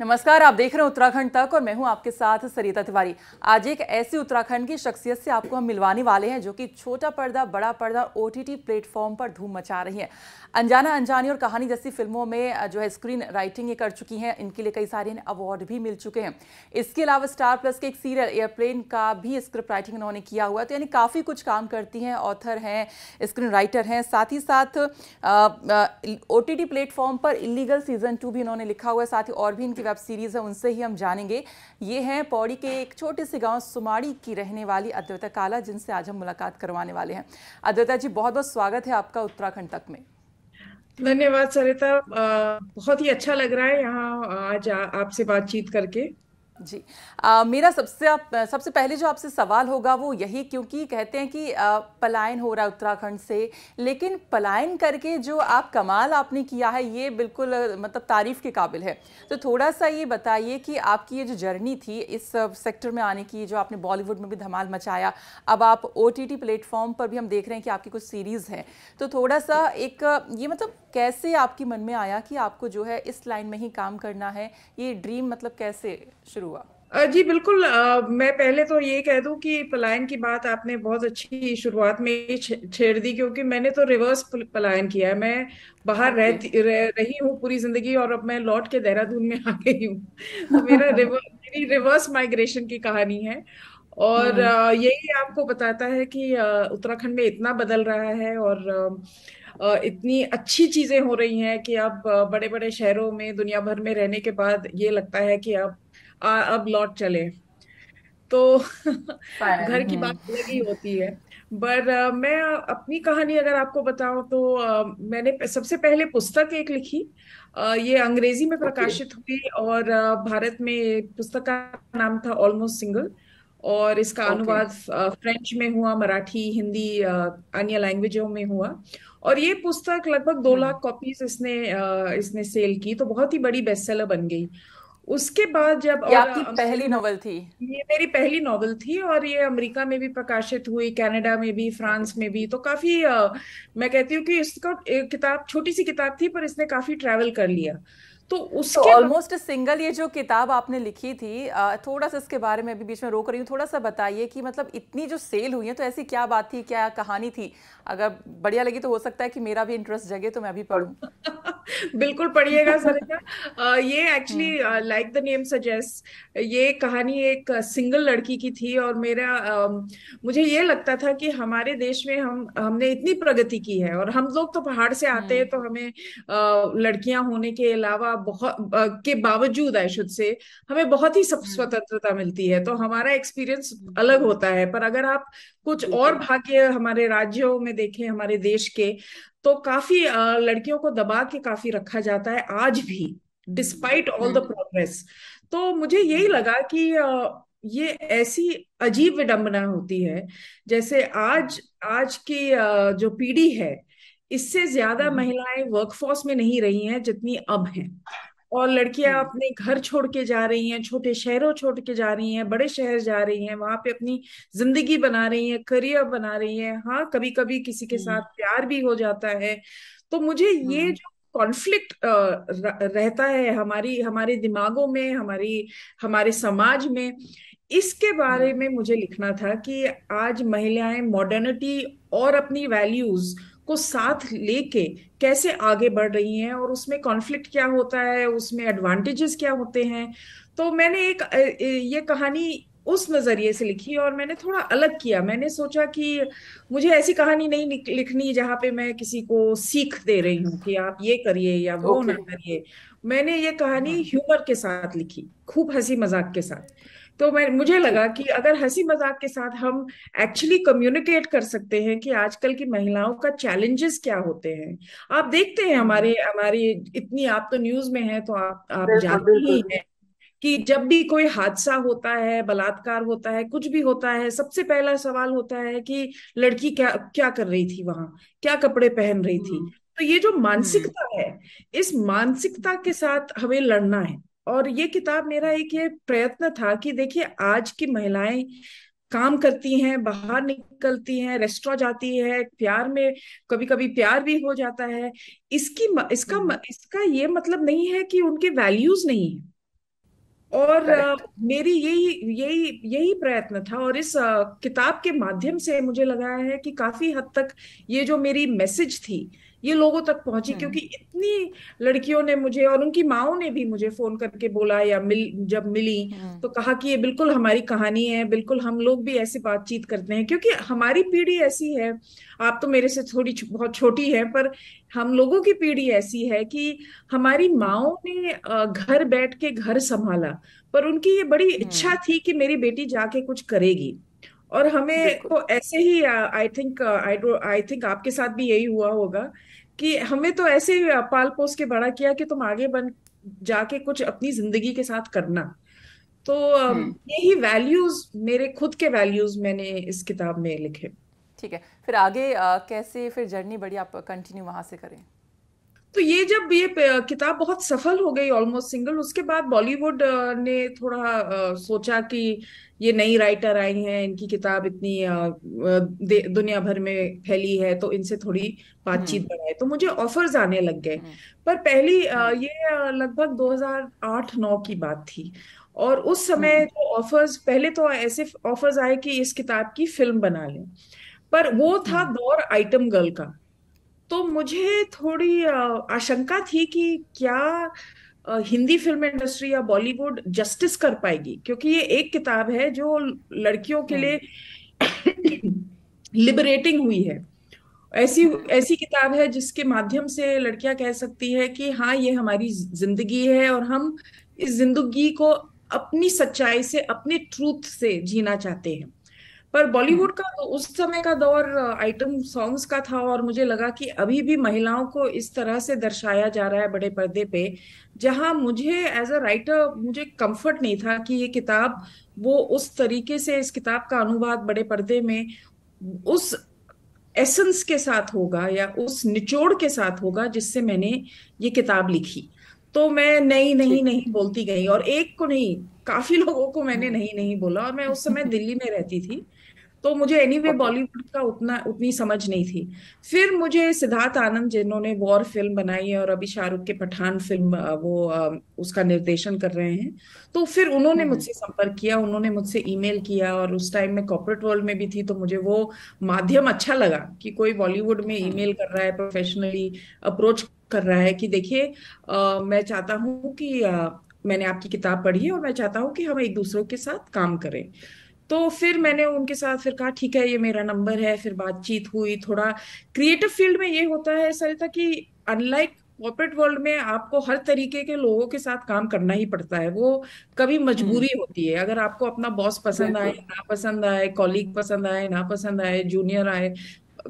नमस्कार आप देख रहे हैं उत्तराखंड तक और मैं हूं आपके साथ सरिता तिवारी आज एक ऐसी उत्तराखंड की शख्सियत से आपको हम मिलवाने वाले हैं जो कि छोटा पर्दा बड़ा पर्दा ओ टी प्लेटफॉर्म पर धूम मचा रही है अनजाना अनजानी और कहानी जैसी फिल्मों में जो है स्क्रीन राइटिंग ये कर चुकी हैं इनके लिए कई सारे अवार्ड भी मिल चुके हैं इसके अलावा स्टार प्लस के एक सीरियल एयरप्लेन का भी स्क्रिप्ट राइटिंग इन्होंने किया हुआ तो यानी काफ़ी कुछ काम करती हैं ऑथर हैं स्क्रीन राइटर हैं साथ ही साथ ओ टी प्लेटफॉर्म पर इलीगल सीजन टू भी इन्होंने लिखा हुआ है साथ ही और भी इनकी वेब सीरीज़ है उनसे ही हम जानेंगे ये हैं पौड़ी के एक छोटे से गांव सुमाड़ी की रहने वाली अद्वैता काला जिनसे आज हम मुलाकात करवाने वाले हैं अद्वैता जी बहुत बहुत स्वागत है आपका उत्तराखंड तक में धन्यवाद सरिता बहुत ही अच्छा लग रहा है यहाँ आज आपसे बातचीत करके जी आ, मेरा सबसे सबसे पहले जो आपसे सवाल होगा वो यही क्योंकि कहते हैं कि आ, पलायन हो रहा है उत्तराखंड से लेकिन पलायन करके जो आप कमाल आपने किया है ये बिल्कुल मतलब तारीफ़ के काबिल है तो थोड़ा सा ये बताइए कि आपकी ये जो जर्नी थी इस सेक्टर में आने की जो आपने बॉलीवुड में भी धमाल मचाया अब आप ओ टी प्लेटफॉर्म पर भी हम देख रहे हैं कि आपकी कुछ सीरीज़ हैं तो थोड़ा सा एक ये मतलब कैसे आपके मन में आया कि आपको जो है इस लाइन में ही काम करना है ये ड्रीम मतलब कैसे शुरू हुआ जी बिल्कुल आ, मैं पहले तो ये कह दूं कि पलायन की बात आपने बहुत अच्छी शुरुआत में छेड़ दी क्योंकि मैंने तो रिवर्स पलायन किया है मैं बाहर रहती रह, रही हूँ पूरी जिंदगी और अब मैं लौट के देहरादून में आ गई हूँ तो मेरा रिवर्स मेरी रिवर्स माइग्रेशन की कहानी है और हम्म। यही आपको बताता है कि उत्तराखंड में इतना बदल रहा है और इतनी अच्छी चीजें हो रही हैं कि आप बड़े बड़े शहरों में दुनिया भर में रहने के बाद ये लगता है कि आप आ, अब लौट चले तो घर की बात अलग ही होती है पर uh, मैं अपनी कहानी अगर आपको बताऊं तो uh, मैंने सबसे पहले पुस्तक एक लिखी uh, ये अंग्रेजी में प्रकाशित हुई और भारत में पुस्तक का नाम था ऑलमोस्ट सिंगल और इसका okay. अनुवाद फ्रेंच में हुआ मराठी हिंदी अन्य लैंग्वेजों में हुआ और ये पुस्तक लगभग दो हम्म। लाख कॉपीज इसने इसने सेल की तो बहुत ही बड़ी बेस्ट सेलर बन गई उसके बाद जब और आपकी पहली नॉवल थी ये मेरी पहली नॉवल थी और ये अमेरिका में भी प्रकाशित हुई कनाडा में भी फ्रांस में भी तो काफी आ, मैं कहती हूँ कि इसका एक किताब छोटी सी किताब थी पर इसने काफी ट्रैवल कर लिया तो, तो उसके ऑलमोस्ट so, सिंगल ये जो किताब आपने लिखी थी थोड़ा सा इसके बारे में अभी बीच में रोक रही हूँ थोड़ा सा बताइए कि मतलब इतनी जो सेल हुई है तो ऐसी क्या बात थी क्या कहानी थी अगर बढ़िया लगी तो हो सकता है कि मेरा भी इंटरेस्ट जगे तो मैं अभी पढ़ू बिल्कुल पढ़िएगा सर ये actually like the name suggest ये कहानी एक सिंगल लड़की की थी और मेरा uh, मुझे ये लगता था कि हमारे देश में हम हमने इतनी प्रगति की है और हम लोग तो पहाड़ से आते हैं हाँ। तो हमें uh, लड़कियां होने के अलावा बहुत के बावजूद आई शुड से हमें बहुत ही सब हम्म। स्वतंत्रता मिलती है तो हमारा एक्सपीरियंस हम्म। अलग होता है पर अगर आप कुछ और भाग्य हमारे राज्यों में देखें हमारे देश के तो काफी लड़कियों को दबा के काफी रखा जाता है आज भी डिस्पाइट ऑल द प्रोग्रेस तो मुझे यही हम्म। लगा कि ये ऐसी अजीब विडंबना होती है जैसे आज आज की जो पीढ़ी है इससे ज्यादा हम्म। महिलाएं वर्कफोर्स में नहीं रही हैं जितनी अब हैं और लड़कियां हम्म। अपने घर छोड़ के जा रही हैं छोटे शहरों छोड़ के जा रही हैं बड़े शहर जा रही हैं वहां पे अपनी जिंदगी बना रही हैं करियर बना रही हैं हाँ कभी कभी किसी के हम्म। साथ प्यार भी हो जाता है तो मुझे ये हाँ। जो कॉन्फ्लिक्ट रहता है हमारी हमारे दिमागों में हमारी हमारे समाज में इसके बारे हाँ। में मुझे लिखना था कि आज महिलाएं मॉडर्निटी और अपनी वैल्यूज को साथ लेके कैसे आगे बढ़ रही हैं और उसमें कॉन्फ्लिक्ट क्या होता है उसमें एडवांटेजेस क्या होते हैं तो मैंने एक ये कहानी उस नज़रिए से लिखी और मैंने थोड़ा अलग किया मैंने सोचा कि मुझे ऐसी कहानी नहीं लिखनी जहाँ पे मैं किसी को सीख दे रही हूँ कि आप ये करिए या वो okay. ना करिए मैंने ये कहानी ह्यूमर हाँ। के साथ लिखी खूब हंसी मजाक के साथ तो मैं मुझे लगा कि अगर हंसी मजाक के साथ हम एक्चुअली कम्युनिकेट कर सकते हैं कि आजकल की महिलाओं का चैलेंजेस क्या होते हैं आप देखते हैं हमारे हम्म। हमारी इतनी आप तो न्यूज में है तो आप आप जानते ही हैं कि जब भी कोई हादसा होता है बलात्कार होता है कुछ भी होता है सबसे पहला सवाल होता है कि लड़की क्या क्या कर रही थी वहां क्या कपड़े पहन रही थी हम्म। तो ये जो मानसिकता हम्म। है इस मानसिकता के साथ हमें लड़ना है और ये किताब मेरा एक ये प्रयत्न था कि देखिए आज की महिलाएं काम करती हैं बाहर निकलती हैं रेस्टोरेंट जाती है प्यार में कभी कभी प्यार भी हो जाता है इसकी इसका हम्म। इसका ये मतलब नहीं है कि उनके वैल्यूज नहीं है और uh, मेरी यही यही यही प्रयत्न था और इस किताब के माध्यम से मुझे लगा है कि काफी हद तक ये जो मेरी मैसेज थी ये लोगों तक पहुंची हम्म। क्योंकि इतनी लड़कियों ने मुझे और उनकी माओ ने भी मुझे फोन करके बोला या मिल जब मिली हम्म। तो कहा कि ये बिल्कुल हमारी कहानी है बिल्कुल हम लोग भी ऐसी बातचीत करते हैं क्योंकि हमारी पीढ़ी ऐसी है आप तो मेरे से थोड़ी बहुत छोटी है पर हम लोगों की पीढ़ी ऐसी है कि हमारी माओ ने घर बैठ के घर संभाला पर उनकी ये बड़ी इच्छा हम्म। थी कि मेरी बेटी जाके कुछ करेगी और हमें तो ऐसे ही I think I do I think आपके साथ भी यही हुआ होगा कि हमें तो ऐसे ही पाल पोस के बड़ा किया कि तुम आगे बन जाके कुछ अपनी जिंदगी के साथ करना तो हम्म। यही वैल्यूज मेरे खुद के वैल्यूज मैंने इस किताब में लिखे ठीक है फिर आगे आ, कैसे फिर जर्नी बड़ी आप कंटिन्यू वहां से करें तो ये जब ये किताब बहुत सफल हो गई ऑलमोस्ट सिंगल उसके बाद बॉलीवुड ने थोड़ा सोचा कि ये नई राइटर आई हैं इनकी किताब इतनी दुनिया भर में फैली है तो इनसे थोड़ी बातचीत हम्म। बढ़ाए तो मुझे ऑफर्स आने लग गए हम्म। पर पहली हम्म। ये लगभग 2008-9 की बात थी और उस समय जो ऑफर्स पहले तो ऐसे ऑफर्स आए कि इस किताब की फिल्म बना लें पर वो था दौर आइटम गर्ल का तो मुझे थोड़ी आशंका थी कि क्या हिंदी फिल्म इंडस्ट्री या बॉलीवुड जस्टिस कर पाएगी क्योंकि ये एक किताब है जो लड़कियों के लिए लिबरेटिंग हुई है ऐसी ऐसी किताब है जिसके माध्यम से लड़कियां कह सकती है कि हाँ ये हमारी जिंदगी है और हम इस जिंदगी को अपनी सच्चाई से अपने ट्रूथ से जीना चाहते हैं पर बॉलीवुड हम्म। का तो उस समय का दौर आइटम सॉन्ग्स का था और मुझे लगा कि अभी भी महिलाओं को इस तरह से दर्शाया जा रहा है बड़े पर्दे पे जहां मुझे एज अ राइटर मुझे कंफर्ट नहीं था कि ये किताब वो उस तरीके से इस किताब का अनुवाद बड़े पर्दे में उस एसेंस के साथ होगा या उस निचोड़ के साथ होगा जिससे मैंने ये किताब लिखी तो मैं नहीं नहीं नहीं बोलती गई और एक को नहीं काफी लोगों को मैंने नहीं नहीं बोला और मैं उस समय दिल्ली में रहती थी तो मुझे एनी वे बॉलीवुड का उतना उतनी समझ नहीं थी फिर मुझे सिद्धार्थ आनंद जिन्होंने वॉर फिल्म बनाई है और अभी शाहरुख के पठान फिल्म वो उसका निर्देशन कर रहे हैं तो फिर उन्होंने हम्म। मुझसे संपर्क किया उन्होंने मुझसे ईमेल किया और उस टाइम में कॉर्पोरेट वर्ल्ड में भी थी तो मुझे वो माध्यम अच्छा लगा कि कोई बॉलीवुड में ईमेल हाँ। कर रहा है प्रोफेशनली अप्रोच कर रहा है कि देखिए मैं चाहता हूँ कि मैंने आपकी किताब पढ़ी है और मैं चाहता हूँ कि हम एक दूसरे के साथ काम करें तो फिर मैंने उनके साथ फिर कहा ठीक है ये मेरा नंबर है फिर बातचीत हुई थोड़ा क्रिएटिव फील्ड में ये होता है सरिता कि अनलाइक कॉर्पोरेट वर्ल्ड में आपको हर तरीके के लोगों के साथ काम करना ही पड़ता है वो कभी मजबूरी हम्म। होती है अगर आपको अपना बॉस पसंद आए ना पसंद आए कॉलीग पसंद आए ना पसंद आए जूनियर आए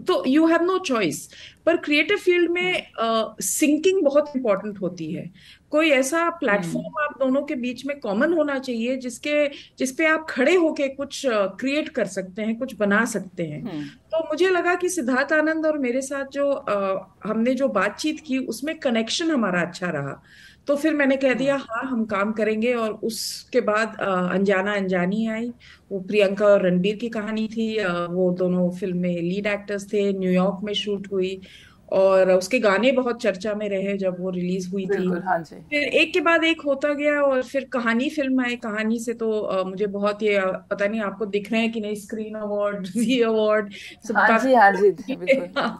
तो यू हैव नो चॉइस पर क्रिएटिव फील्ड में सिंकिंग hmm. uh, बहुत इंपॉर्टेंट होती है कोई ऐसा प्लेटफॉर्म hmm. आप दोनों के बीच में कॉमन होना चाहिए जिसके जिसपे आप खड़े होके कुछ क्रिएट uh, कर सकते हैं कुछ बना सकते हैं hmm. तो मुझे लगा कि सिद्धार्थ आनंद और मेरे साथ जो uh, हमने जो बातचीत की उसमें कनेक्शन हमारा अच्छा रहा तो फिर मैंने कह दिया हाँ।, हाँ हम काम करेंगे और उसके बाद अनजाना अनजानी आई वो प्रियंका और रणबीर की कहानी थी वो दोनों फिल्म में लीड एक्टर्स थे न्यूयॉर्क में शूट हुई और उसके गाने बहुत चर्चा में रहे जब वो रिलीज हुई थी हाँ फिर एक के बाद एक होता गया और फिर कहानी फिल्म आई कहानी से तो आ, मुझे बहुत ये पता नहीं आपको दिख रहे हैं कि नहीं स्क्रीन अवार्ड जी अवार्ड हाँ जी हाँ जी बिल्कुल हाँ।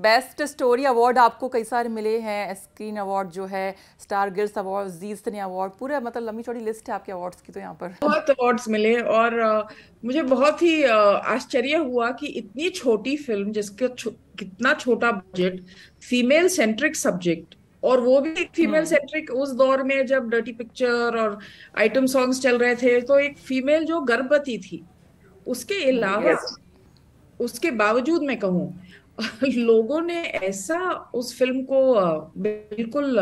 बेस्ट स्टोरी अवार्ड आपको कई सारे मिले हैं स्क्रीन अवार्ड जो है स्टार गिल्स अवार्ड जी सने अवार्ड पूरा मतलब लंबी चौड़ी लिस्ट है आपके अवार्ड्स की तो यहाँ पर बहुत अवार्ड्स मिले और आ, मुझे बहुत ही आश्चर्य हुआ कि इतनी छोटी फिल्म जिसके छो, कितना छोटा बजट फीमेल सेंट्रिक सब्जेक्ट और वो भी एक फीमेल हम्म। सेंट्रिक उस दौर में जब डर्टी पिक्चर और आइटम सॉन्ग्स चल रहे थे तो एक फीमेल जो गर्भवती थी उसके अलावा उसके बावजूद मैं कहूँ लोगों ने ऐसा उस फिल्म को बिल्कुल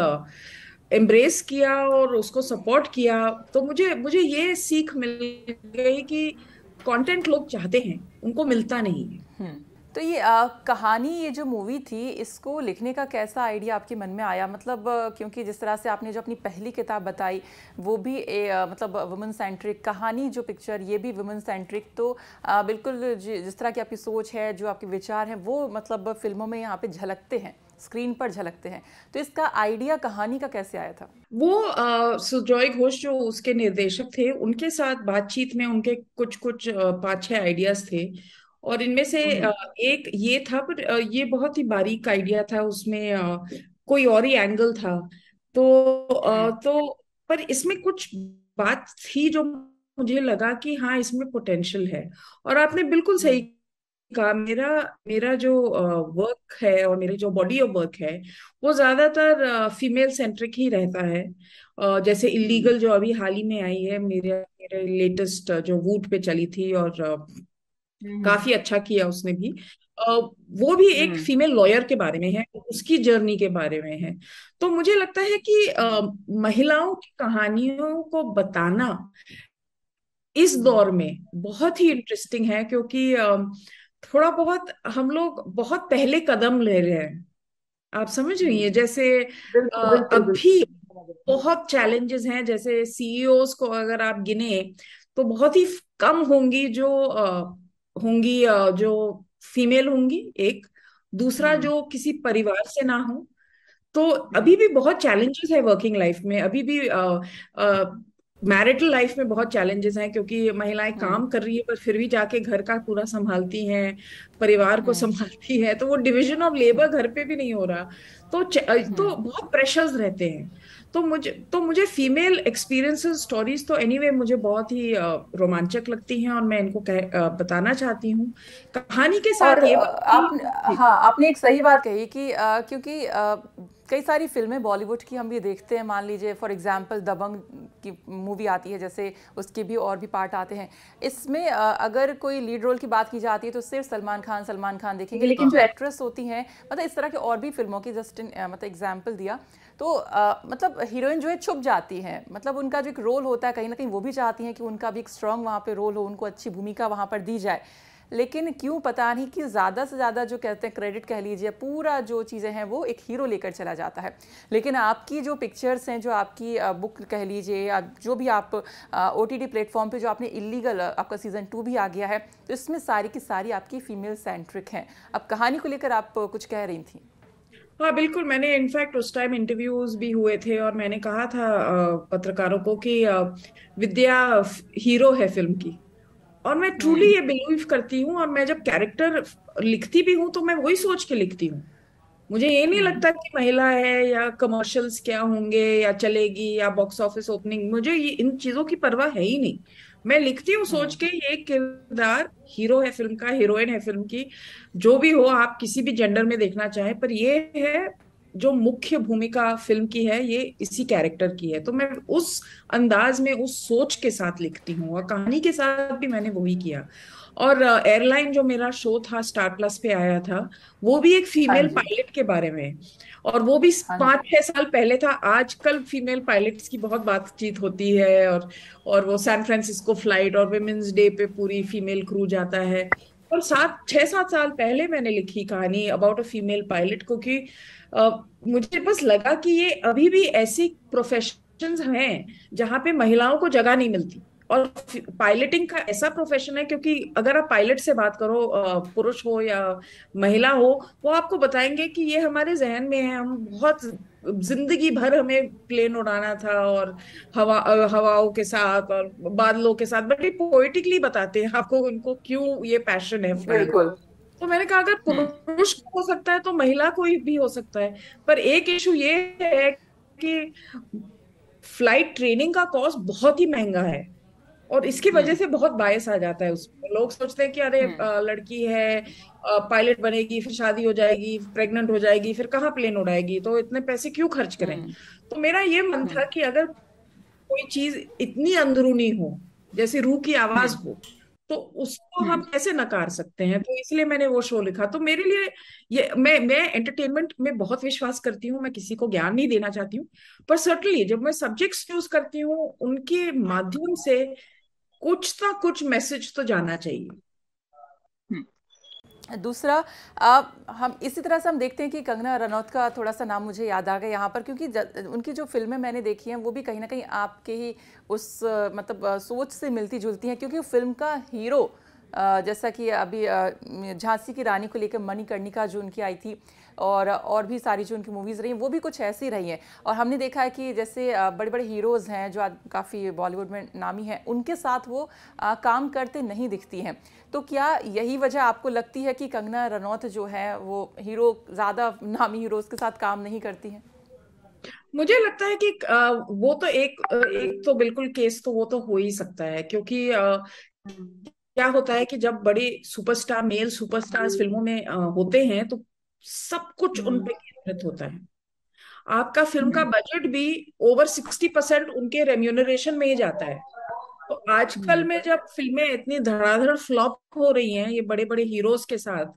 एम्ब्रेस किया और उसको सपोर्ट किया तो मुझे मुझे ये सीख मिल गई कि कंटेंट लोग चाहते हैं उनको मिलता नहीं है हम्म। तो ये आ, कहानी ये जो मूवी थी इसको लिखने का कैसा आइडिया आपके मन में आया मतलब क्योंकि जिस तरह से आपने जो अपनी पहली किताब बताई वो भी ए, आ, मतलब वुमेन सेंट्रिक कहानी जो पिक्चर ये भी वुमेन सेंट्रिक तो आ, बिल्कुल जिस तरह की आपकी सोच है जो आपके विचार हैं वो मतलब फिल्मों में यहाँ पे झलकते हैं स्क्रीन पर झलकते हैं तो इसका आइडिया कहानी का कैसे आया था वो सुजॉय घोष जो उसके निर्देशक थे उनके साथ बातचीत में उनके कुछ कुछ पाँच छः आइडियाज थे और इनमें से हम्म। एक ये था पर ये बहुत ही बारीक आइडिया था उसमें कोई और ही एंगल था तो हम्म। तो पर इसमें कुछ बात थी जो मुझे लगा कि हाँ इसमें पोटेंशियल है और आपने बिल्कुल हम्म। सही कहा मेरा मेरा जो वर्क है और मेरे जो बॉडी ऑफ वर्क है वो ज्यादातर फीमेल सेंट्रिक ही रहता है जैसे इलीगल जो अभी हाल ही में आई है मेरे मेरे लेटेस्ट जो वूट पे चली थी और हम्म। काफी अच्छा किया उसने भी वो भी एक फीमेल हम्म। लॉयर के बारे में है उसकी जर्नी के बारे में है तो मुझे लगता है कि महिलाओं की कहानियों को बताना इस हम्म। दौर में बहुत ही इंटरेस्टिंग है क्योंकि थोड़ा बहुत हम लोग बहुत पहले कदम ले रहे हैं आप समझ रही है जैसे अभी बहुत चैलेंजेस हैं जैसे सीईओ e को अगर आप गिने तो बहुत ही कम होंगी जो होंगी जो फीमेल होंगी एक दूसरा हम्म। जो किसी परिवार से ना हो तो अभी भी बहुत चैलेंजेस है वर्किंग लाइफ में अभी भी मैरिटल लाइफ में बहुत चैलेंजेस हैं क्योंकि महिलाएं हम्म। काम कर रही है पर फिर भी जाके घर का पूरा संभालती हैं परिवार को हम्म। संभालती है तो वो डिविजन ऑफ लेबर घर पे भी नहीं हो रहा तो तो बहुत प्रेशर्स रहते हैं तो मुझे तो मुझे फीमेल एक्सपीरियंसेस स्टोरीज तो एनीवे anyway, मुझे बहुत ही रोमांचक लगती हैं और मैं इनको कह, बताना चाहती हूँ कहानी के साथ ये आप हाँ आपने एक सही बात कही कि आ, क्योंकि कई सारी फिल्में बॉलीवुड की हम भी देखते हैं मान लीजिए फॉर एग्जांपल दबंग की मूवी आती है जैसे उसके भी और भी पार्ट आते हैं इसमें अगर कोई लीड रोल की बात की जाती है तो सिर्फ सलमान खान सलमान खान देखेंगे लेकिन जो एक्ट्रेस होती हैं मतलब इस तरह की और भी फिल्मों की जस्ट मतलब एग्जाम्पल दिया तो आ, मतलब हीरोइन जो है छुप जाती है मतलब उनका जो एक रोल होता है कहीं ना कहीं वो भी चाहती हैं कि उनका भी एक स्ट्रॉन्ग वहाँ पर रोल हो उनको अच्छी भूमिका वहाँ पर दी जाए लेकिन क्यों पता नहीं कि ज़्यादा से ज़्यादा जो कहते हैं क्रेडिट कह लीजिए पूरा जो चीज़ें हैं वो एक हीरो लेकर चला जाता है लेकिन आपकी जो पिक्चर्स हैं जो आपकी बुक कह लीजिए या जो भी आप ओ टी टी प्लेटफॉर्म पर जो आपने इलीगल आपका सीज़न टू भी आ गया है तो इसमें सारी की सारी आपकी फ़ीमेल सेंट्रिक हैं अब कहानी को लेकर आप कुछ कह रही थी हाँ बिल्कुल मैंने इनफैक्ट उस टाइम इंटरव्यूज भी हुए थे और मैंने कहा था पत्रकारों को कि विद्या हीरो है फिल्म की और मैं ट्रूली हम्म। ये बिलीव करती हूँ और मैं जब कैरेक्टर लिखती भी हूँ तो मैं वही सोच के लिखती हूँ मुझे ये नहीं हम्म। लगता कि महिला है या कमर्शियल्स क्या होंगे या चलेगी या बॉक्स ऑफिस ओपनिंग मुझे ये इन चीजों की परवाह है ही नहीं मैं लिखती हूँ सोच के ये किरदार हीरो है फिल्म का हीरोइन है फिल्म की जो भी हो आप किसी भी जेंडर में देखना चाहें पर ये है जो मुख्य भूमिका फिल्म की है ये इसी कैरेक्टर की है तो मैं उस अंदाज में उस सोच के साथ लिखती हूँ और कहानी के साथ भी मैंने वही किया और एयरलाइन जो मेरा शो था स्टार प्लस पे आया था वो भी एक फीमेल हाँ पायलट के बारे में और वो भी हाँ पाँच छह साल पहले था आजकल फीमेल पायलट्स की बहुत बातचीत होती है और और वो सैन फ्रांसिस्को फ्लाइट और वेमेंस डे पे पूरी फीमेल क्रू जाता है और सात छः सात साल पहले मैंने लिखी कहानी अबाउट अ फीमेल पायलट को कि मुझे बस लगा कि ये अभी भी ऐसी प्रोफेशन हैं जहाँ पे महिलाओं को जगह नहीं मिलती और पायलटिंग का ऐसा प्रोफेशन है क्योंकि अगर आप पायलट से बात करो पुरुष हो या महिला हो वो आपको बताएंगे कि ये हमारे जहन में है हम बहुत जिंदगी भर हमें प्लेन उड़ाना था और हवा हवाओं के साथ और बादलों के साथ ये पोएटिकली बताते हैं आपको उनको क्यों ये पैशन है बिल्कुल तो मैंने कहा अगर पुरुष हो सकता है तो महिला कोई भी हो सकता है पर एक इशू ये है कि फ्लाइट ट्रेनिंग का कॉस्ट बहुत ही महंगा है और इसकी हम्म। वजह से बहुत बायस आ जाता है उसमें लोग सोचते हैं कि अरे हम्म। लड़की है पायलट बनेगी फिर शादी हो जाएगी प्रेग्नेंट हो जाएगी फिर कहाँ प्लेन उड़ाएगी तो इतने पैसे क्यों खर्च करें हम्म। तो मेरा ये मन था कि अगर कोई चीज इतनी अंदरूनी हो जैसे रूह की आवाज हो तो उसको हम कैसे नकार सकते हैं तो इसलिए मैंने वो शो लिखा तो मेरे लिए ये मैं मैं एंटरटेनमेंट में बहुत विश्वास करती हूँ मैं किसी को ज्ञान नहीं देना चाहती हूँ पर सर्टनली जब मैं सब्जेक्ट्स चूज करती हूँ उनके माध्यम से कुछ ना कुछ मैसेज तो जाना चाहिए हम्म। दूसरा आ, हम इसी तरह से हम देखते हैं कि कंगना रनौत का थोड़ा सा नाम मुझे याद आ गया यहाँ पर क्योंकि ज, उनकी जो फिल्में मैंने देखी हैं वो भी कहीं ना कहीं आपके ही उस मतलब सोच से मिलती जुलती हैं क्योंकि फिल्म का हीरो जैसा कि अभी झांसी की रानी को लेकर मणिकर्णिका जो उनकी आई थी और और भी सारी जो उनकी मूवीज़ रही वो भी कुछ ऐसी रही हैं और हमने देखा है कि जैसे बड़े बड़े हीरोज़ हैं जो काफ़ी बॉलीवुड में नामी हैं उनके साथ वो आ, काम करते नहीं दिखती हैं तो क्या यही वजह आपको लगती है कि कंगना रनौत जो है वो हीरो ज़्यादा नामी हीरोज़ के साथ काम नहीं करती हैं मुझे लगता है कि वो तो एक एक तो बिल्कुल केस तो वो तो हो ही सकता है क्योंकि क्या होता है कि जब बड़े सुपरस्टार मेल सुपरस्टार्स हम्म। फिल्मों में आ, होते हैं तो सब कुछ उन हम्म। पे केंद्रित होता है आपका फिल्म का हम्म। बजट भी ओवर सिक्सटी परसेंट उनके रेम्यूनरेशन में ही जाता है तो आजकल में जब फिल्में इतनी धड़ाधड़ फ्लॉप हो रही हैं ये बड़े बड़े हीरोज के साथ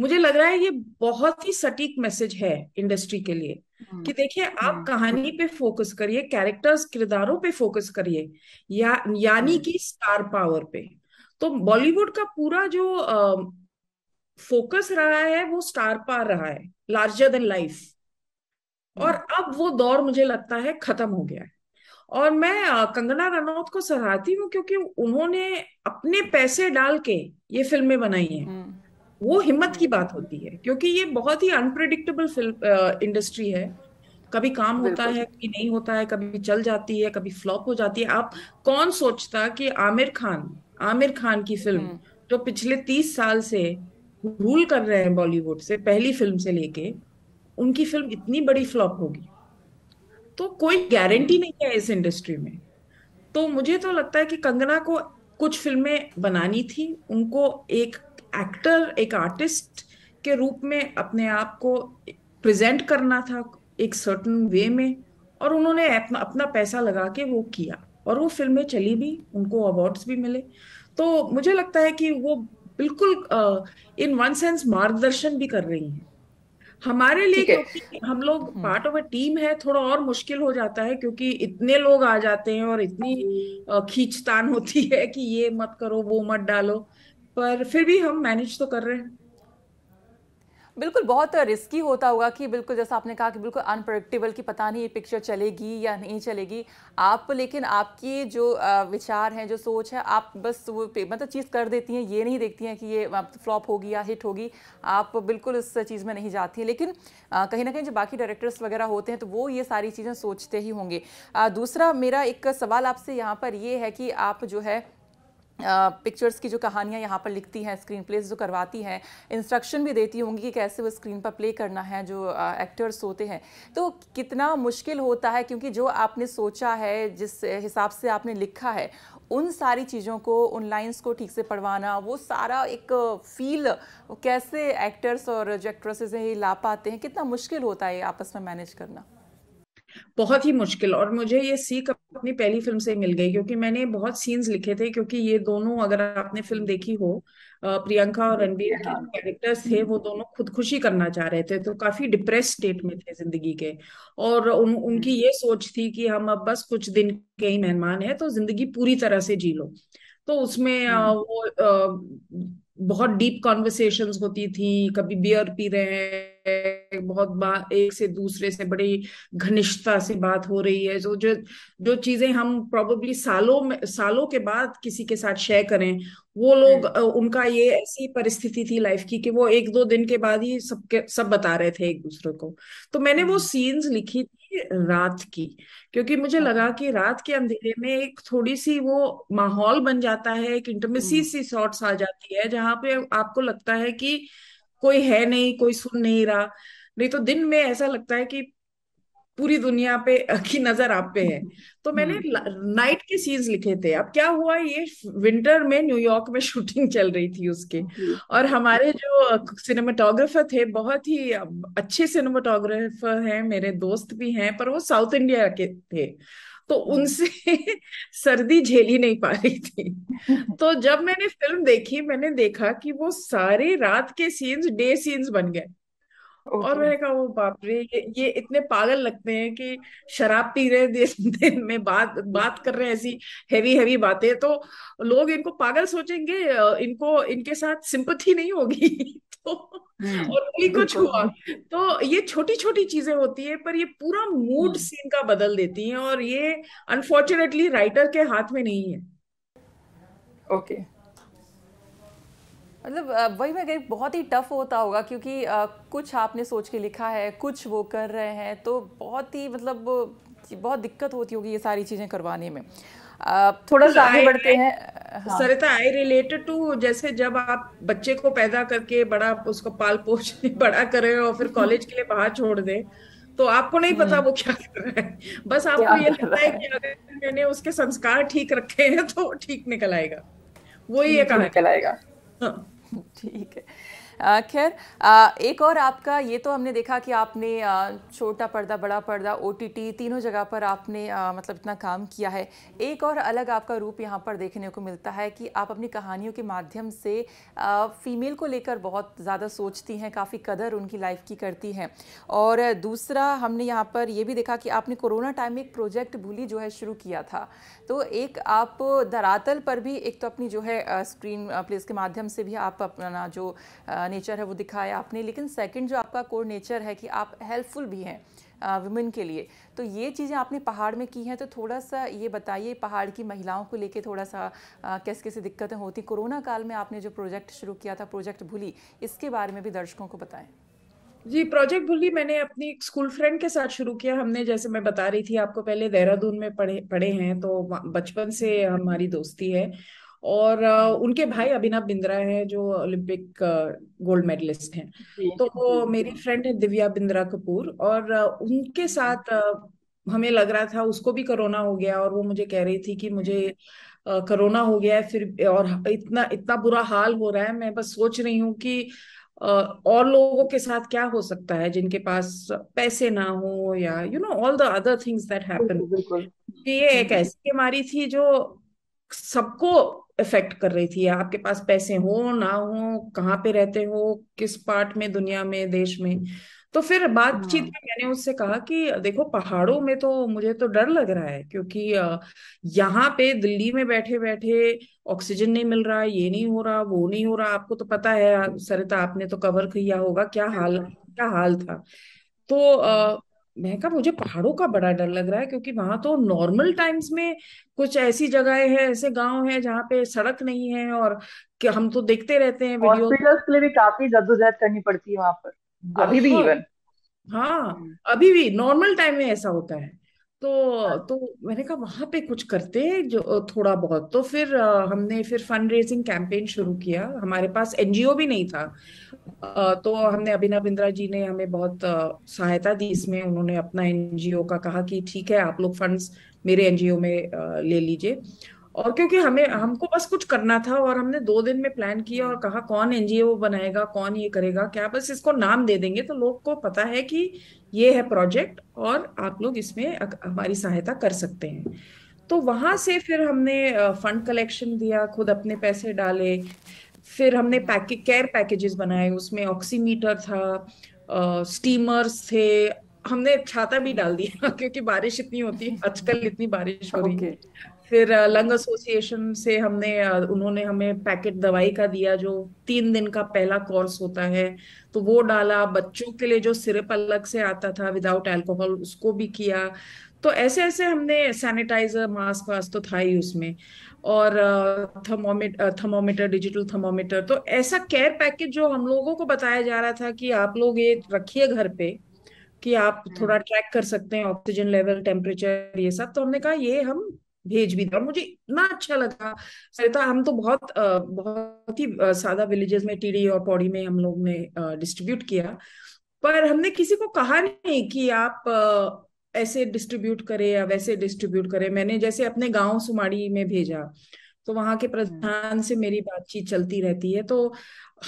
मुझे लग रहा है ये बहुत ही सटीक मैसेज है इंडस्ट्री के लिए कि देखिए आप कहानी पे फोकस करिए कैरेक्टर्स किरदारों पे फोकस करिए या यानी कि स्टार पावर पे तो हम्म। बॉलीवुड का पूरा जो फोकस रहा है वो स्टार पार रहा है लार्जर देन लाइफ हम्म। और अब वो दौर मुझे लगता है खत्म हो गया है और मैं कंगना रनौत को सराहती हूँ क्योंकि उन्होंने अपने पैसे डाल के ये फिल्में बनाई हैं हम्म। वो हिम्मत की बात होती है क्योंकि ये बहुत ही अनप्रिडिक्टेबल फिल्म इंडस्ट्री है कभी काम होता है कभी नहीं होता है कभी चल जाती है कभी फ्लॉप हो जाती है आप कौन सोचता कि आमिर खान आमिर खान की फिल्म हम्म। तो पिछले तीस साल से रूल कर रहे हैं बॉलीवुड से पहली फिल्म से लेके उनकी फिल्म इतनी बड़ी फ्लॉप होगी तो कोई गारंटी नहीं है इस इंडस्ट्री में तो मुझे तो लगता है कि कंगना को कुछ फिल्में बनानी थी उनको एक एक्टर एक आर्टिस्ट के रूप में अपने आप को प्रेजेंट करना था एक सर्टन वे में और उन्होंने अपना पैसा लगा के वो किया और वो फिल्में चली भी उनको अवार्ड्स भी मिले तो मुझे लगता है कि वो बिल्कुल इन वन सेंस मार्गदर्शन भी कर रही हैं हमारे लिए क्योंकि हम लोग पार्ट ऑफ अ टीम है थोड़ा और मुश्किल हो जाता है क्योंकि इतने लोग आ जाते हैं और इतनी खींचतान होती है कि ये मत करो वो मत डालो पर फिर भी हम मैनेज तो कर रहे हैं बिल्कुल बहुत रिस्की होता होगा कि बिल्कुल जैसा आपने कहा कि बिल्कुल अनप्रडिक्टेबल कि पता नहीं ये पिक्चर चलेगी या नहीं चलेगी आप लेकिन आपकी जो विचार हैं जो सोच है आप बस वो मतलब चीज़ कर देती हैं ये नहीं देखती हैं कि ये फ्लॉप होगी या हिट होगी आप बिल्कुल उस चीज़ में नहीं जाती हैं लेकिन कहीं ना कहीं जो बाकी डायरेक्टर्स वगैरह होते हैं तो वो ये सारी चीज़ें सोचते ही होंगे दूसरा मेरा एक सवाल आपसे यहाँ पर ये है कि आप जो है पिक्चर्स की जो कहानियाँ यहाँ पर लिखती हैं स्क्रीन प्लेस जो करवाती हैं इंस्ट्रक्शन भी देती होंगी कि कैसे वो स्क्रीन पर प्ले करना है जो एक्टर्स होते हैं तो कितना मुश्किल होता है क्योंकि जो आपने सोचा है जिस हिसाब से आपने लिखा है उन सारी चीज़ों को उन लाइंस को ठीक से पढ़वाना वो सारा एक फील कैसे एक्टर्स और जो एक्ट्रेसेज हैं ये ला पाते हैं कितना मुश्किल होता है आपस में मैनेज करना बहुत ही मुश्किल और मुझे ये सीख अपनी पहली फिल्म से मिल गई क्योंकि मैंने बहुत सीन्स लिखे थे क्योंकि ये दोनों अगर आपने फिल्म देखी हो प्रियंका और रणबीर के कैरेक्टर्स थे वो दोनों खुदकुशी करना चाह रहे थे तो काफी डिप्रेस स्टेट में थे जिंदगी के और उन उनकी hmm. ये सोच थी कि हम अब बस कुछ दिन के ही मेहमान है तो जिंदगी पूरी तरह से जी लो तो उसमें हम्म। वो बहुत डीप कॉन्वर्सेशन होती थी कभी बियर पी रहे हैं बहुत बात एक से दूसरे से बड़ी घनिष्ठता से बात हो रही है जो जो जो चीजें हम प्रोबेबली सालों में सालों के बाद किसी के साथ शेयर करें वो लोग हम्म। उनका ये ऐसी परिस्थिति थी लाइफ की कि वो एक दो दिन के बाद ही सबके सब बता रहे थे एक दूसरे को तो मैंने वो सीन्स हम्म। लिखी थी रात की क्योंकि मुझे हाँ। लगा कि रात के अंधेरे में एक थोड़ी सी वो माहौल बन जाता है एक इंटरमेसी हाँ। सी शॉर्ट्स आ जाती है जहां पे आपको लगता है कि कोई है नहीं कोई सुन नहीं रहा नहीं तो दिन में ऐसा लगता है कि पूरी दुनिया पे की नजर आप पे है तो मैंने हम्म। नाइट के सीन्स लिखे थे अब क्या हुआ ये विंटर में न्यूयॉर्क में शूटिंग चल रही थी उसके और हमारे जो सिनेमाटोग्राफर थे बहुत ही अच्छे सिनेमाटोग्राफर हैं मेरे दोस्त भी हैं पर वो साउथ इंडिया के थे तो हम्म। उनसे सर्दी झेली नहीं पा रही थी तो जब मैंने फिल्म देखी मैंने देखा कि वो सारे रात के सीन्स डे सीन्स बन गए और मैंने कहा वो बाप रे ये ये इतने पागल लगते हैं कि शराब पी रहे दिन दिन में बात बात कर रहे हैं ऐसी हैवी हैवी बातें तो लोग इनको पागल सोचेंगे इनको इनके साथ सिंपथी नहीं होगी तो हम्म, और वही कुछ हुआ तो ये छोटी छोटी चीजें होती है पर ये पूरा मूड हम्म। सीन का बदल देती है और ये अनफॉर्चुनेटली राइटर के हाथ में नहीं है ओके okay. मतलब वही मैं कहीं बहुत ही टफ होता होगा क्योंकि कुछ आपने सोच के लिखा है कुछ वो कर रहे हैं तो बहुत ही मतलब बहुत दिक्कत होती होगी ये सारी चीज़ें करवाने में थोड़ा तो सा आगे बढ़ते हैं हाँ। सरिता आई रिलेटेड टू जैसे जब आप बच्चे को पैदा करके बड़ा उसको पाल पोष बड़ा कर रहे हो और फिर कॉलेज के लिए बाहर छोड़ दे तो आपको नहीं पता हम्म। वो क्या कर रहा है बस आपको ये लगता है कि अगर मैंने उसके संस्कार ठीक रखे हैं तो ठीक निकल आएगा वही ये तो निकल आएगा हाँ ठीक है खैर एक और आपका ये तो हमने देखा कि आपने छोटा पर्दा बड़ा पर्दा ओ तीनों जगह पर आपने मतलब इतना काम किया है एक और अलग आपका रूप यहाँ पर देखने को मिलता है कि आप अपनी कहानियों के माध्यम से फ़ीमेल को लेकर बहुत ज़्यादा सोचती हैं काफ़ी कदर उनकी लाइफ की करती हैं और दूसरा हमने यहाँ पर ये भी देखा कि आपने कोरोना टाइम में एक प्रोजेक्ट भूली जो है शुरू किया था तो एक आप धरातल पर भी एक तो अपनी जो है स्क्रीन प्लेस के माध्यम से भी आप अपना जो नेचर है वो दिखाया आपने लेकिन सेकंड जो आपका कोर नेचर है कि आप हेल्पफुल भी हैं वुमेन के लिए तो ये चीज़ें आपने पहाड़ में की हैं तो थोड़ा सा ये बताइए पहाड़ की महिलाओं को लेके थोड़ा सा कैसे कैसे दिक्कतें होती कोरोना काल में आपने जो प्रोजेक्ट शुरू किया था प्रोजेक्ट भूली इसके बारे में भी दर्शकों को बताएं जी प्रोजेक्ट भूली मैंने अपनी एक स्कूल फ्रेंड के साथ शुरू किया हमने जैसे मैं बता रही थी आपको पहले देहरादून में पढ़े पढ़े हैं तो बचपन से हमारी दोस्ती है और उनके भाई अभिनव बिंद्रा है जो ओलंपिक गोल्ड मेडलिस्ट हैं तो वो मेरी फ्रेंड है दिव्या बिंद्रा कपूर और उनके साथ हमें लग रहा था उसको भी कोरोना हो गया और वो मुझे कह रही थी कि मुझे कोरोना हो गया है फिर और इतना इतना बुरा हाल हो रहा है मैं बस सोच रही हूँ कि और लोगों के साथ क्या हो सकता है जिनके पास पैसे ना हो या you know all the other things that happen ये एक ऐसी बीमारी थी जो सबको इफेक्ट कर रही थी आपके पास पैसे हो ना हो कहाँ पे रहते हो किस पार्ट में दुनिया में देश में तो फिर बातचीत हाँ। में मैंने उससे कहा कि देखो पहाड़ों में तो मुझे तो डर लग रहा है क्योंकि यहाँ पे दिल्ली में बैठे बैठे ऑक्सीजन नहीं मिल रहा ये नहीं हो रहा वो नहीं हो रहा आपको तो पता है सरिता आपने तो कवर किया होगा क्या हाल क्या हाल था तो हाँ। मैं कहा मुझे पहाड़ों का बड़ा डर लग रहा है क्योंकि वहां तो नॉर्मल टाइम्स में कुछ ऐसी जगह है ऐसे गांव है जहाँ पे सड़क नहीं है और कि हम तो देखते रहते हैं वीडियो के लिए भी काफी जद्दोजहद करनी पड़ती है वहां पर अभी भी इवन हाँ, हाँ हम्म। अभी भी नॉर्मल टाइम में ऐसा होता है तो तो मैंने कहा वहां पे कुछ करते जो थोड़ा बहुत तो फिर हमने फिर फंड रेजिंग कैंपेन शुरू किया हमारे पास एनजीओ भी नहीं था तो हमने अभिनव इंद्रा जी ने हमें बहुत सहायता दी इसमें उन्होंने अपना एनजीओ का कहा कि ठीक है आप लोग फंड्स मेरे एनजीओ में ले लीजिए और क्योंकि हमें हमको बस कुछ करना था और हमने दो दिन में प्लान किया और कहा कौन एनजीओ बनाएगा कौन ये करेगा क्या बस इसको नाम दे देंगे तो लोग को पता है कि ये है प्रोजेक्ट और आप लोग इसमें हमारी सहायता कर सकते हैं तो वहाँ से फिर हमने फंड कलेक्शन दिया खुद अपने पैसे डाले फिर हमने पैके केयर पैकेजेस बनाए उसमें ऑक्सीमीटर था स्टीमर्स थे हमने छाता भी डाल दिया क्योंकि बारिश इतनी होती है आजकल इतनी बारिश हो रही है okay. फिर लंग एसोसिएशन से हमने उन्होंने हमें पैकेट दवाई का दिया जो तीन दिन का पहला कोर्स होता है तो वो डाला बच्चों के लिए जो सिरप अलग से आता था विदाउट एल्कोहल उसको भी किया तो ऐसे ऐसे हमने सैनिटाइजर मास्क वास्क तो था ही उसमें और थर्मोमीटर थर्मोमीटर डिजिटल थर्मोमीटर तो ऐसा केयर पैकेज जो हम लोगों को बताया जा रहा था कि आप लोग ये रखिए घर पे कि आप हम्म। थोड़ा ट्रैक कर सकते हैं ऑक्सीजन लेवल टेम्परेचर ये सब तो हमने कहा ये हम भेज भी दिया और मुझे इतना अच्छा लगा सरिता हम तो बहुत बहुत ही सादा विलेजेस में टीडी और पौड़ी में हम लोग ने डिस्ट्रीब्यूट किया पर हमने किसी को कहा नहीं कि आप ऐसे डिस्ट्रीब्यूट करें या वैसे डिस्ट्रीब्यूट करें मैंने जैसे अपने गांव सुमाड़ी में भेजा तो वहां के प्रधान से मेरी बातचीत चलती रहती है तो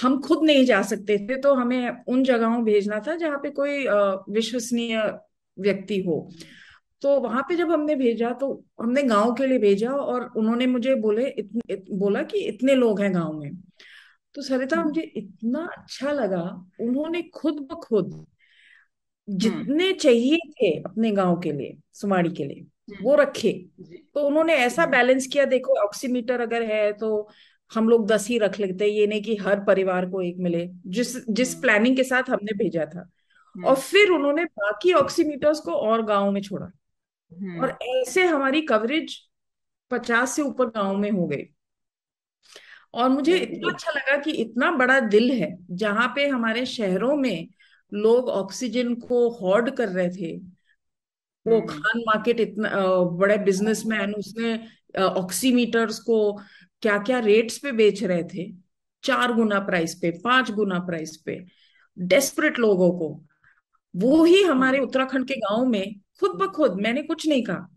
हम खुद नहीं जा सकते थे तो हमें उन जगहों भेजना था जहाँ पे कोई विश्वसनीय व्यक्ति हो तो वहां पे जब हमने भेजा तो हमने गांव के लिए भेजा और उन्होंने मुझे बोले इतन, इत, बोला कि इतने लोग हैं गांव में तो सरिता हम्म। मुझे इतना अच्छा लगा उन्होंने खुद ब खुद हम्म। जितने चाहिए थे अपने गांव के लिए सुमाड़ी के लिए वो हम्म। रखे तो उन्होंने ऐसा बैलेंस किया देखो ऑक्सीमीटर अगर है तो हम लोग दस ही रख लेते ये नहीं कि हर परिवार को एक मिले जिस जिस प्लानिंग के साथ हमने भेजा था और फिर उन्होंने बाकी ऑक्सीमीटर्स को और गाँव में छोड़ा और हम्म। ऐसे हमारी कवरेज पचास से ऊपर गांव में हो गई और मुझे इतना अच्छा लगा कि इतना बड़ा दिल है जहां पे हमारे शहरों में लोग ऑक्सीजन को हॉर्ड कर रहे थे वो हम्म। खान मार्केट इतना बड़े बिजनेसमैन उसने ऑक्सीमीटर्स को क्या क्या रेट्स पे बेच रहे थे चार गुना प्राइस पे पांच गुना प्राइस पे डेस्परेट लोगों को वो ही हमारे हम्म। उत्तराखंड के गांव में खुद ब खुद मैंने कुछ नहीं कहा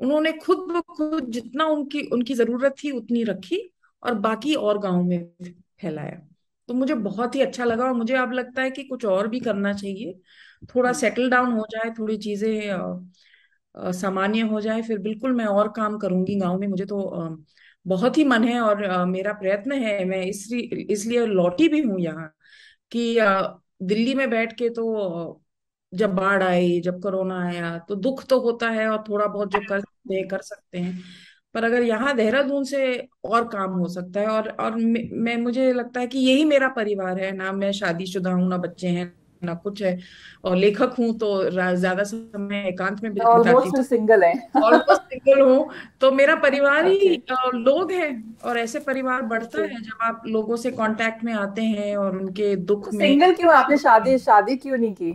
उन्होंने खुद ब खुद जितना उनकी उनकी जरूरत थी उतनी रखी और बाकी और गाँव में फैलाया तो मुझे बहुत ही अच्छा लगा और मुझे अब लगता है कि कुछ और भी करना चाहिए थोड़ा सेटल डाउन हो जाए थोड़ी चीजें सामान्य हो जाए फिर बिल्कुल मैं और काम करूंगी गाँव में मुझे तो आ, बहुत ही मन है और आ, मेरा प्रयत्न है मैं इसलिए इसलिए लौटी भी हूँ यहाँ कि आ, दिल्ली में बैठ के तो जब बाढ़ आई जब कोरोना आया तो दुख तो होता है और थोड़ा बहुत जो कर सकते हैं कर सकते हैं पर अगर यहाँ देहरादून से और काम हो सकता है और और मैं मुझे लगता है कि यही मेरा परिवार है ना मैं शादीशुदा हूँ ना बच्चे हैं ना कुछ है और लेखक हूँ तो ज्यादा समय एकांत में बिताती सिंगल है ऑलमोस्ट सिंगल हूँ तो मेरा परिवार ही लोग हैं और ऐसे परिवार बढ़ता है जब आप लोगों से कांटेक्ट में आते हैं और उनके दुख तो में सिंगल क्यों आपने शादी शादी क्यों नहीं की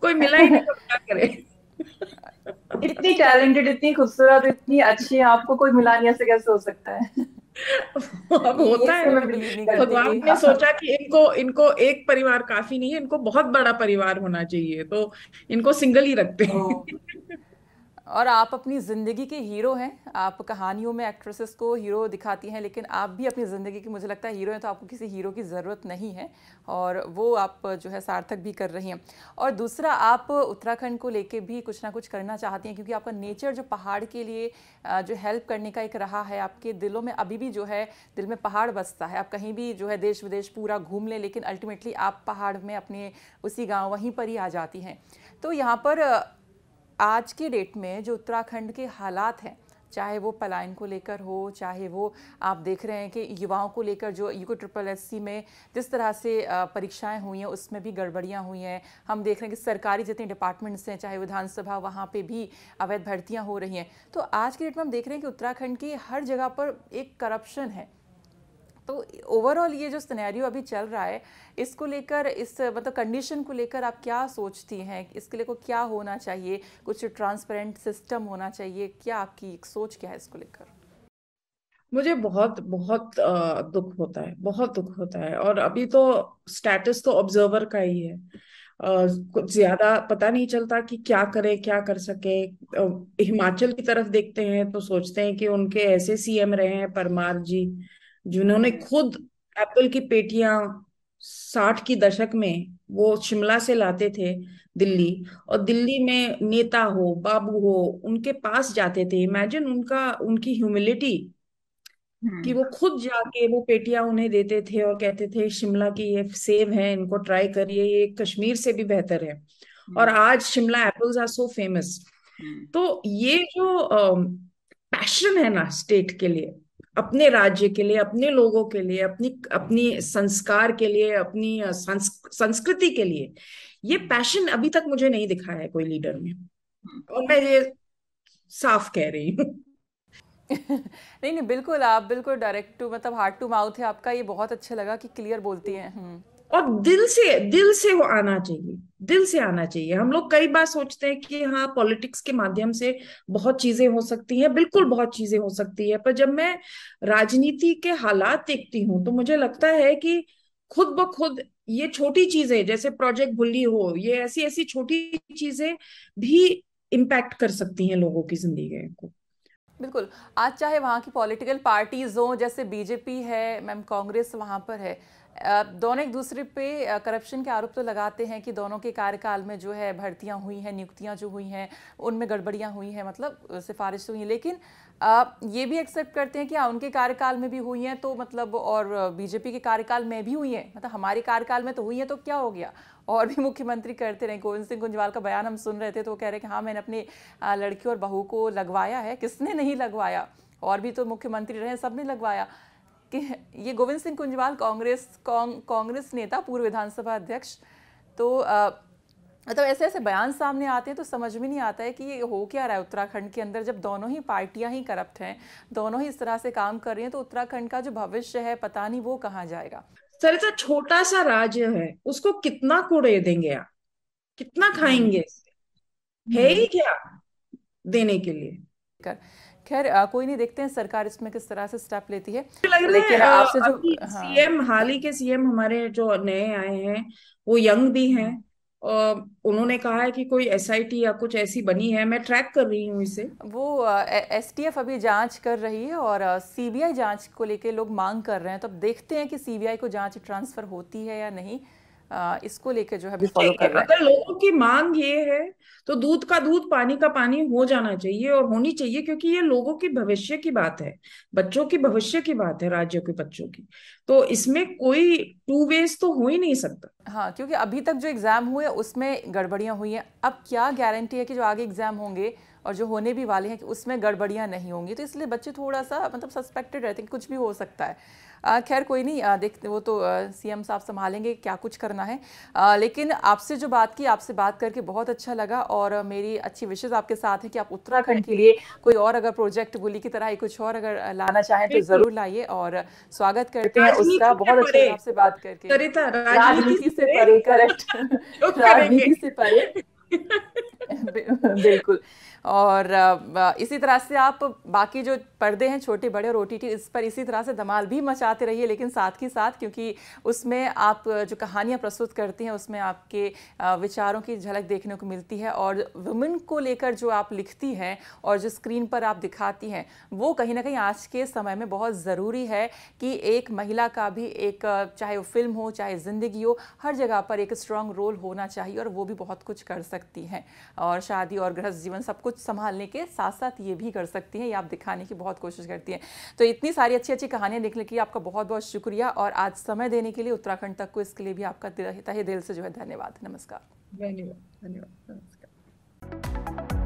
कोई मिला ही नहीं तो क्या करे इतनी टैलेंटेड इतनी खूबसूरत इतनी अच्छी आपको कोई नहीं ऐसे कैसे हो सकता है अब होता है भगवान ने हाँ। सोचा कि इनको इनको एक परिवार काफी नहीं है इनको बहुत बड़ा परिवार होना चाहिए तो इनको सिंगल ही रखते हैं और आप अपनी ज़िंदगी के हीरो हैं आप कहानियों में एक्ट्रेसेस को हीरो दिखाती हैं लेकिन आप भी अपनी ज़िंदगी की मुझे लगता है हीरो हैं तो आपको किसी हीरो की ज़रूरत नहीं है और वो आप जो है सार्थक भी कर रही हैं और दूसरा आप उत्तराखंड को लेके भी कुछ ना कुछ करना चाहती हैं क्योंकि आपका नेचर जो पहाड़ के लिए जो हेल्प करने का एक रहा है आपके दिलों में अभी भी जो है दिल में पहाड़ बसता है आप कहीं भी जो है देश विदेश पूरा घूम लें लेकिन अल्टीमेटली आप पहाड़ में अपने उसी गाँव वहीं पर ही आ जाती हैं तो यहाँ पर आज के डेट में जो उत्तराखंड के हालात हैं चाहे वो पलायन को लेकर हो चाहे वो आप देख रहे हैं कि युवाओं को लेकर जो यू ट्रिपल एस में जिस तरह से परीक्षाएं हुई हैं उसमें भी गड़बड़ियां हुई हैं हम देख रहे हैं कि सरकारी जितने डिपार्टमेंट्स हैं चाहे विधानसभा वहाँ पे भी अवैध भर्तियाँ हो रही हैं तो आज के डेट में हम देख रहे हैं कि उत्तराखंड की हर जगह पर एक करप्शन है तो ओवरऑल ये जो सिनेरियो अभी चल रहा है इसको लेकर इस मतलब कंडीशन को लेकर आप क्या सोचती हैं इसके लिए को क्या होना चाहिए कुछ ट्रांसपेरेंट सिस्टम होना चाहिए क्या आपकी सोच क्या है इसको लेकर मुझे बहुत बहुत दुख होता है बहुत दुख होता है और अभी तो स्टेटस तो ऑब्जर्वर का ही है कुछ ज्यादा पता नहीं चलता कि क्या करे क्या कर सके हिमाचल की तरफ देखते हैं तो सोचते हैं कि उनके ऐसे सीएम रहे हैं परमार जी जिन्होंने खुद एप्पल की पेटियां साठ की दशक में वो शिमला से लाते थे दिल्ली और दिल्ली में नेता हो बाबू हो उनके पास जाते थे इमेजिन उनका उनकी ह्यूमिलिटी कि वो खुद जाके वो पेटियां उन्हें देते थे और कहते थे शिमला की ये सेव है इनको ट्राई करिए ये कश्मीर से भी बेहतर है हम्म। और आज Shimla apples are so famous तो ये जो पैशन है ना स्टेट के लिए अपने राज्य के लिए अपने लोगों के लिए अपनी अपनी संस्कार के लिए अपनी संस्कृति के लिए ये पैशन अभी तक मुझे नहीं दिखा है कोई लीडर में और मैं ये साफ कह रही हूँ नहीं नहीं बिल्कुल आप बिल्कुल डायरेक्ट टू मतलब हार्ट टू माउथ है आपका ये बहुत अच्छा लगा कि क्लियर बोलती हैं हम्म। और दिल से दिल से वो आना चाहिए दिल से आना चाहिए हम लोग कई बार सोचते हैं कि हाँ पॉलिटिक्स के माध्यम से बहुत चीजें हो सकती हैं बिल्कुल बहुत चीजें हो सकती है पर जब मैं राजनीति के हालात देखती हूँ तो मुझे लगता है कि खुद ब खुद ये छोटी चीजें जैसे प्रोजेक्ट भुल्ली हो ये ऐसी ऐसी छोटी चीजें भी इम्पैक्ट कर सकती हैं लोगों की जिंदगी को बिल्कुल आज चाहे वहाँ की पॉलिटिकल पार्टीज हो जैसे बीजेपी है मैम कांग्रेस वहाँ पर है दोनों एक दूसरे पे करप्शन के आरोप तो लगाते हैं कि दोनों के कार्यकाल में जो है भर्तियां हुई हैं नियुक्तियां जो हुई हैं उनमें गड़बड़ियां हुई हैं मतलब सिफारिश हुई हैं लेकिन ये भी एक्सेप्ट करते हैं कि हाँ उनके कार्यकाल में भी हुई हैं तो मतलब और बीजेपी के कार्यकाल में भी हुई हैं मतलब हमारे कार्यकाल में तो हुई हैं तो क्या हो गया और भी मुख्यमंत्री करते रहे गोविंद सिंह गुंजवाल का बयान हम सुन रहे थे तो वो कह रहे हैं कि हाँ मैंने अपनी लड़की और बहू को लगवाया है किसने नहीं लगवाया और भी तो मुख्यमंत्री रहे सब ने लगवाया कि ये गोविंद सिंह कुंजवाल कांग्रेस कांग्रेस नेता पूर्व विधानसभा अध्यक्ष तो मतलब तो ऐसे ऐसे बयान सामने आते हैं तो समझ में नहीं आता है कि ये हो क्या रहा है उत्तराखंड के अंदर जब दोनों ही पार्टियां ही करप्ट हैं दोनों ही इस तरह से काम कर रही हैं तो उत्तराखंड का जो भविष्य है पता नहीं वो कहाँ जाएगा सर इतना छोटा सा राज्य है उसको कितना कूड़े देंगे आप कितना खाएंगे हम्म। है ही हम्म। क्या देने के लिए कर खैर कोई नहीं देखते हैं सरकार इसमें किस तरह से स्टेप लेती है लेकिन आपसे जो सीएम हाँ। हाल ही के सीएम हमारे जो नए आए हैं वो यंग भी हैं उन्होंने कहा है कि कोई एस या कुछ ऐसी बनी है मैं ट्रैक कर रही हूँ इसे वो एस अभी जांच कर रही है और सीबीआई जांच को लेके लोग मांग कर रहे हैं तो अब देखते हैं कि सीबीआई को जांच ट्रांसफर होती है या नहीं इसको लेके जो है भी फॉलो कर रहे हैं अगर लोगों की मांग ये है तो दूध का दूध पानी का पानी हो जाना चाहिए और होनी चाहिए क्योंकि ये लोगों की भविष्य की बात है बच्चों की भविष्य की बात है राज्य के बच्चों की तो इसमें कोई टू वेज तो हो ही नहीं सकता हाँ क्योंकि अभी तक जो एग्जाम हुए उसमें गड़बड़ियां हुई हैं अब क्या गारंटी है कि जो आगे एग्जाम होंगे और जो होने भी वाले हैं कि उसमें गड़बड़ियां नहीं होंगी तो इसलिए बच्चे थोड़ा सा मतलब सस्पेक्टेड रहते हैं कुछ भी हो सकता है खैर कोई नहीं देखते वो तो सीएम साहब संभालेंगे क्या कुछ करना है आ, लेकिन आपसे जो बात की आपसे बात करके बहुत अच्छा लगा और मेरी अच्छी विशेष आपके साथ है कि आप उत्तराखंड के लिए कोई और अगर प्रोजेक्ट गुली की तरह कुछ और अगर लाना चाहें तो ज़रूर लाइए और स्वागत करते हैं उसका बहुत अच्छा आपसे बात करके राजनीति से परे करेक्ट राजनीति से परे बिल्कुल और इसी तरह से आप बाकी जो पर्दे हैं छोटे बड़े और ओ इस पर इसी तरह से धमाल भी मचाते रहिए लेकिन साथ ही साथ क्योंकि उसमें आप जो कहानियाँ प्रस्तुत करती हैं उसमें आपके विचारों की झलक देखने को मिलती है और वुमेन को लेकर जो आप लिखती हैं और जो स्क्रीन पर आप दिखाती हैं वो कहीं ना कहीं आज के समय में बहुत ज़रूरी है कि एक महिला का भी एक चाहे वो फिल्म हो चाहे ज़िंदगी हो हर जगह पर एक स्ट्रांग रोल होना चाहिए और वो भी बहुत कुछ कर सकती हैं और शादी और गृहस्थ जीवन सब कुछ कुछ संभालने के साथ साथ ये भी कर सकती हैं या आप दिखाने की बहुत कोशिश करती हैं तो इतनी सारी अच्छी अच्छी कहानियाँ देखने के लिए आपका बहुत बहुत शुक्रिया और आज समय देने के लिए उत्तराखंड तक को इसके लिए भी आपका दिल से जो है धन्यवाद नमस्कार धन्यवाद धन्यवाद नमस्कार